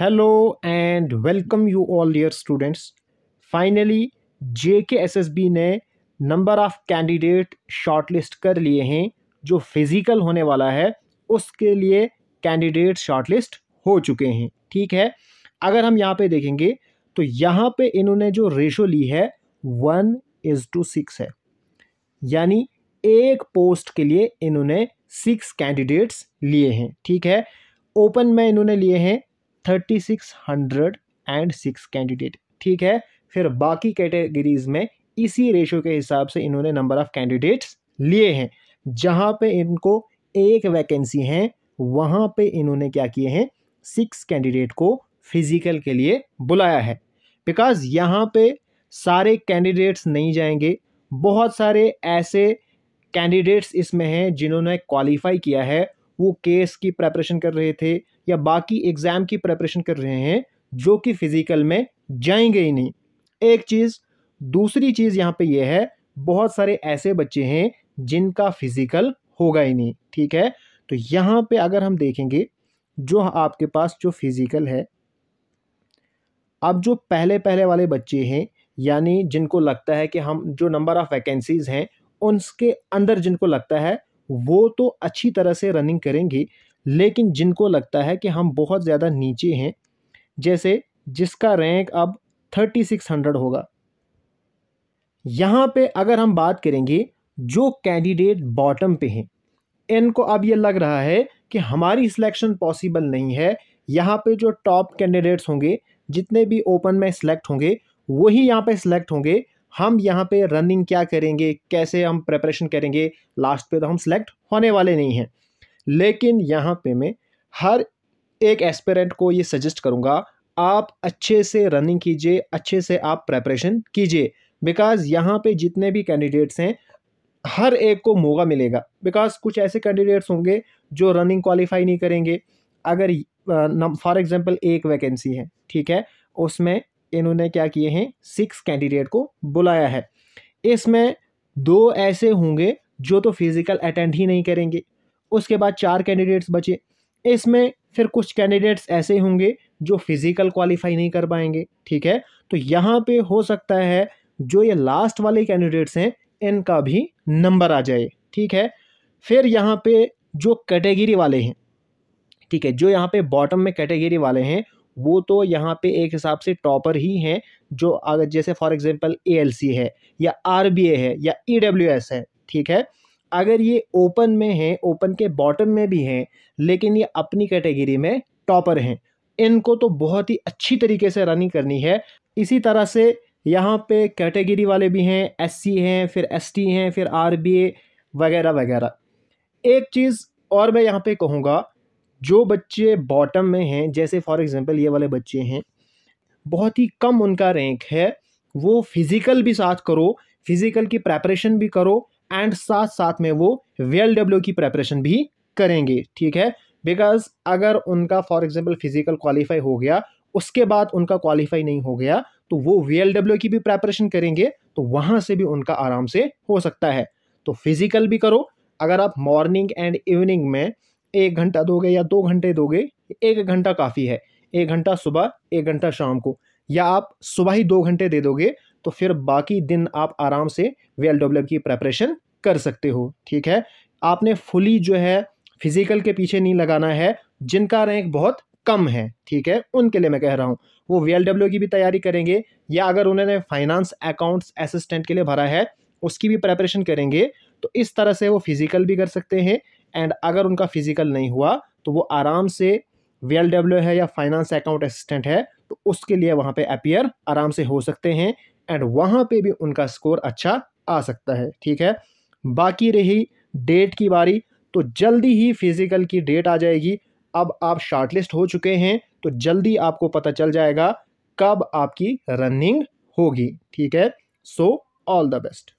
hello and welcome you all dear students finally J K S S B ने number of candidate shortlist कर लिए हैं जो physical होने वाला है उसके लिए कैंडिडेट शॉर्टलिस्ट हो चुके हैं ठीक है अगर हम यहाँ पे देखेंगे तो यहाँ पे इन्होंने जो रेशो ली है वन इज़ टू सिक्स है यानी एक पोस्ट के लिए इन्होंने सिक्स कैंडिडेट्स लिए हैं ठीक है ओपन में इन्होंने लिए हैं thirty six hundred and six candidate ठीक है फिर बाकी कैटेगरीज में इसी रेशो के हिसाब से इन्होंने नंबर ऑफ़ कैंडिडेट्स लिए हैं जहाँ पे इनको एक वैकेंसी हैं वहाँ पे इन्होंने क्या किए हैं सिक्स कैंडिडेट को फिज़िकल के लिए बुलाया है बिकॉज़ यहाँ पे सारे कैंडिडेट्स नहीं जाएंगे बहुत सारे ऐसे कैंडिडेट्स इसमें हैं जिन्होंने क्वालिफाई किया है वो केस की प्रेपरेशन कर रहे थे या बाकी एग्ज़ाम की प्रेपरेशन कर रहे हैं जो कि फ़िज़िकल में जाएंगे ही नहीं एक चीज़ दूसरी चीज़ यहाँ पे ये यह है बहुत सारे ऐसे बच्चे हैं जिनका फ़िज़िकल होगा ही नहीं ठीक है तो यहाँ पे अगर हम देखेंगे जो आपके पास जो फ़िज़िकल है अब जो पहले पहले वाले बच्चे हैं यानी जिनको लगता है कि हम जो नंबर ऑफ़ वैकेंसीज़ हैं उनके अंदर जिनको लगता है वो तो अच्छी तरह से रनिंग करेंगी लेकिन जिनको लगता है कि हम बहुत ज़्यादा नीचे हैं जैसे जिसका रैंक अब थर्टी सिक्स हंड्रेड होगा यहाँ पे अगर हम बात करेंगे जो कैंडिडेट बॉटम पे हैं इनको अब ये लग रहा है कि हमारी सिलेक्शन पॉसिबल नहीं है यहाँ पे जो टॉप कैंडिडेट्स होंगे जितने भी ओपन में सिलेक्ट होंगे वही यहाँ पे सिलेक्ट होंगे हम यहाँ पे रनिंग क्या करेंगे कैसे हम प्रेपरेशन करेंगे लास्ट पे तो हम सेलेक्ट होने वाले नहीं हैं लेकिन यहाँ पे मैं हर एक एस्पेरेंट को ये सजेस्ट करूँगा आप अच्छे से रनिंग कीजिए अच्छे से आप प्रेपरेशन कीजिए बिकॉज़ यहाँ पे जितने भी कैंडिडेट्स हैं हर एक को मौका मिलेगा बिकॉज कुछ ऐसे कैंडिडेट्स होंगे जो रनिंग क्वालिफाई नहीं करेंगे अगर फॉर एग्ज़ाम्पल एक वैकेंसी है ठीक है उसमें इन्होंने क्या किए हैं सिक्स कैंडिडेट को बुलाया है इसमें दो ऐसे होंगे जो तो फिज़िकल अटेंड ही नहीं करेंगे उसके बाद चार कैंडिडेट्स बचे इसमें फिर कुछ कैंडिडेट्स ऐसे होंगे जो फिज़िकल क्वालिफाई नहीं कर पाएंगे ठीक है तो यहाँ पे हो सकता है जो ये लास्ट वाले कैंडिडेट्स हैं इनका भी नंबर आ जाए ठीक है फिर यहाँ पे जो कैटेगरी वाले हैं ठीक है जो यहाँ पे बॉटम में कैटेगरी वाले हैं वो तो यहाँ पे एक हिसाब से टॉपर ही हैं जो अगर जैसे फॉर एग्जांपल एएलसी है या आरबीए है या ईडब्ल्यूएस e है ठीक है अगर ये ओपन में हैं ओपन के बॉटम में भी हैं लेकिन ये अपनी कैटेगरी में टॉपर हैं इनको तो बहुत ही अच्छी तरीके से रनिंग करनी है इसी तरह से यहाँ पे कैटेगरी वाले भी हैं एससी हैं फिर एसटी हैं फिर आरबीए वगैरह वगैरह एक चीज़ और मैं यहाँ पे कहूँगा जो बच्चे बॉटम में हैं जैसे फॉर एग्ज़ाम्पल ये वाले बच्चे हैं बहुत ही कम उनका रैंक है वो फिज़िकल भी साथ करो फिज़िकल की प्रेपरेशन भी करो एंड साथ साथ में वो वेल डब्ल्यू की प्रेपरेशन भी करेंगे ठीक है बिकॉज अगर उनका फॉर एग्ज़ाम्पल फिज़िकल क्वालिफाई हो गया उसके बाद उनका क्वालिफाई नहीं हो गया तो वो वी की भी प्रेपरेशन करेंगे तो वहाँ से भी उनका आराम से हो सकता है तो फिज़िकल भी करो अगर आप मॉर्निंग एंड इवनिंग में एक घंटा दोगे या दो घंटे दोगे एक घंटा काफ़ी है एक घंटा सुबह एक घंटा शाम को या आप सुबह ही दो घंटे दे दोगे तो फिर बाकी दिन आप आराम से वी एल की प्रेपरेशन कर सकते हो ठीक है आपने फुली जो है फिजिकल के पीछे नहीं लगाना है जिनका रैंक बहुत कम है ठीक है उनके लिए मैं कह रहा हूँ वो वी की भी तैयारी करेंगे या अगर उन्होंने फाइनेंस अकाउंट्स असिस्टेंट के लिए भरा है उसकी भी प्रेपरेशन करेंगे तो इस तरह से वो फिजिकल भी कर सकते हैं एंड अगर उनका फिजिकल नहीं हुआ तो वो आराम से वेल डब्ल्यू है या फाइनेंस अकाउंट असिस्टेंट है तो उसके लिए वहाँ पे अपियर आराम से हो सकते हैं एंड वहाँ पे भी उनका स्कोर अच्छा आ सकता है ठीक है बाकी रही डेट की बारी तो जल्दी ही फिज़िकल की डेट आ जाएगी अब आप शॉर्टलिस्ट हो चुके हैं तो जल्दी आपको पता चल जाएगा कब आपकी रनिंग होगी ठीक है सो ऑल द बेस्ट